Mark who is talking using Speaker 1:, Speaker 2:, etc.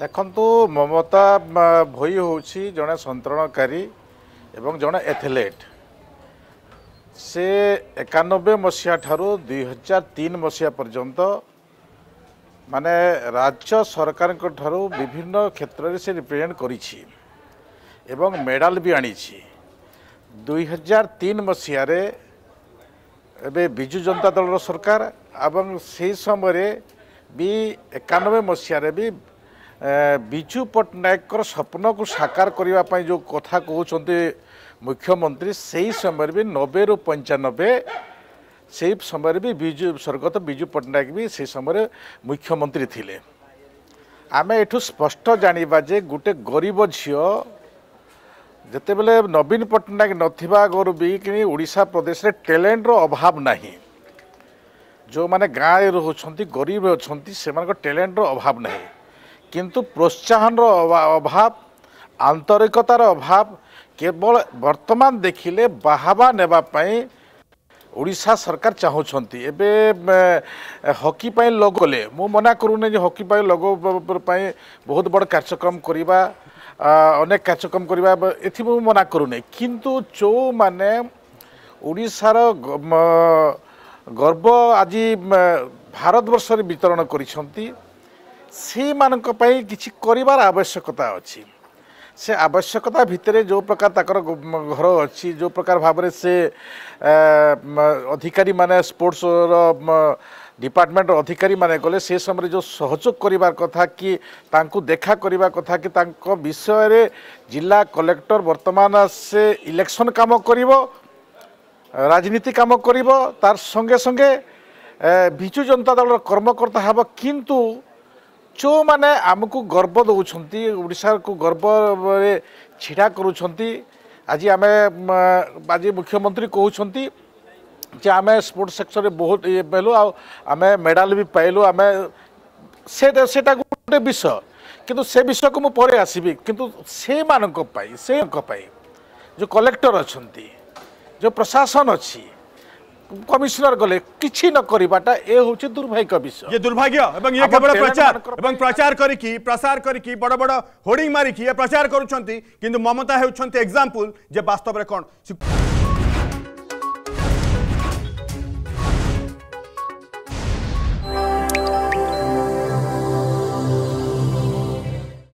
Speaker 1: ଦେଖନ୍ତୁ ମମତା ଭୋଇ ହେଉଛି ଜଣେ ସନ୍ତରଣକାରୀ ଏବଂ ଜଣେ ଏଥଲେଟ୍ ସେ ଏକାନବେ ମସିହା ଠାରୁ ଦୁଇ ହଜାର ତିନି ମସିହା ପର୍ଯ୍ୟନ୍ତ ମାନେ ରାଜ୍ୟ ସରକାରଙ୍କ ଠାରୁ ବିଭିନ୍ନ କ୍ଷେତ୍ରରେ ସେ ରିପ୍ରେଜେଣ୍ଟ କରିଛି ଏବଂ ମେଡ଼ାଲ ବି ଆଣିଛି ଦୁଇ ହଜାର ତିନି ମସିହାରେ ଏବେ ବିଜୁ ଜନତା ଦଳର ସରକାର ଏବଂ ସେହି ସମୟରେ ବି ଏକାନବେ ମସିହାରେ ବି ବିଜୁ ପଟ୍ଟନାୟକଙ୍କର ସ୍ୱପ୍ନକୁ ସାକାର କରିବା ପାଇଁ ଯେଉଁ କଥା କହୁଛନ୍ତି ମୁଖ୍ୟମନ୍ତ୍ରୀ ସେହି ସମୟରେ ବି ନବେରୁ ପଞ୍ଚାନବେ ସେହି ସମୟରେ ବି ବିଜୁ ସ୍ୱର୍ଗତ ବିଜୁ ପଟ୍ଟନାୟକ ବି ସେ ସମୟରେ ମୁଖ୍ୟମନ୍ତ୍ରୀ ଥିଲେ ଆମେ ଏଠୁ ସ୍ପଷ୍ଟ ଜାଣିବା ଯେ ଗୋଟେ ଗରିବ ଝିଅ ଯେତେବେଳେ ନବୀନ ପଟ୍ଟନାୟକ ନଥିବା ଗୋରୁ ବି କି ଓଡ଼ିଶା ପ୍ରଦେଶରେ ଟ୍ୟାଲେଣ୍ଟର ଅଭାବ ନାହିଁ ଯେଉଁମାନେ ଗାଁରେ ରହୁଛନ୍ତି ଗରିବ ଅଛନ୍ତି ସେମାନଙ୍କ ଟ୍ୟାଲେଣ୍ଟର ଅଭାବ ନାହିଁ କିନ୍ତୁ ପ୍ରୋତ୍ସାହନର ଅଭାବ ଆନ୍ତରିକତାର ଅଭାବ କେବଳ ବର୍ତ୍ତମାନ ଦେଖିଲେ ବାହାବା ନେବା ପାଇଁ ଓଡ଼ିଶା ସରକାର ଚାହୁଁଛନ୍ତି ଏବେ ହକି ପାଇଁ ଲଗୋଲେ ମୁଁ ମନା କରୁନି ଯେ ହକି ପାଇଁ ଲଗୋ ପାଇଁ ବହୁତ ବଡ଼ କାର୍ଯ୍ୟକ୍ରମ କରିବା ଅନେକ କାର୍ଯ୍ୟକ୍ରମ କରିବା ଏଥି ମୁଁ ମନା କରୁନି କିନ୍ତୁ ଯେଉଁମାନେ ଓଡ଼ିଶାର ଗର୍ବ ଆଜି ଭାରତବର୍ଷରେ ବିତରଣ କରିଛନ୍ତି ସେମାନଙ୍କ ପାଇଁ କିଛି କରିବାର ଆବଶ୍ୟକତା ଅଛି ସେ ଆବଶ୍ୟକତା ଭିତରେ ଯେଉଁ ପ୍ରକାର ତାଙ୍କର ଘର ଅଛି ଯେଉଁ ପ୍ରକାର ଭାବରେ ସେ ଅଧିକାରୀମାନେ ସ୍ପୋର୍ଟସର ডিপার্টমেন্টর অধিকারী মানে গলে সে সময় যে সহযোগ করিবার কথা কি তাঁকু দেখা করিবা কথা কি তাঁক বিষয়ে জেলা কলেক্টর বর্তমান সে ইলেকশন কাম করিব রাজনীতি কাম করিব তার সঙ্গে সঙ্গে বিজু জনতা দলর কর্মকর্তা হব কিন্তু ଯେଉଁମାନେ ଆମକୁ ଗର୍ବ ଦେଉଛନ୍ତି ଓଡ଼ିଶାକୁ ଗର୍ବରେ ଛିଡ଼ା କରୁଛନ୍ତି ଆଜି ଆମେ ଆଜି ମୁଖ୍ୟମନ୍ତ୍ରୀ କହୁଛନ୍ତି ଯେ ଆମେ ସ୍ପୋର୍ଟ ସେକ୍ଟରରେ ବହୁତ ଇଏ ପାଇଲୁ ଆଉ ଆମେ ମେଡ଼ାଲ ବି ପାଇଲୁ ଆମେ ସେଟା ସେଟା ଗୋଟେ ବିଷୟ କିନ୍ତୁ ସେ ବିଷୟକୁ ମୁଁ ପରେ ଆସିବି କିନ୍ତୁ ସେମାନଙ୍କ ପାଇଁ ସେମାନଙ୍କ ପାଇଁ ଯେଉଁ କଲେକ୍ଟର ଅଛନ୍ତି ଯେଉଁ ପ୍ରଶାସନ ଅଛି কমিশনার গলে কিছু নকরিবাটা এ হচ্ছে দুর্ভাগ্য বিষয় ইয়ে দুর্ভাগ্য এবং ইয়ে কেবল প্রচার এবং প্রচার করিকি প্রসার করিকি বড় বড় হোর্ডিং মারিকি ইয়ে প্রচার করুছন্তি কিন্তু মমতা হেউছন্তি এক্সাম্পল যে বাস্তবরে কোন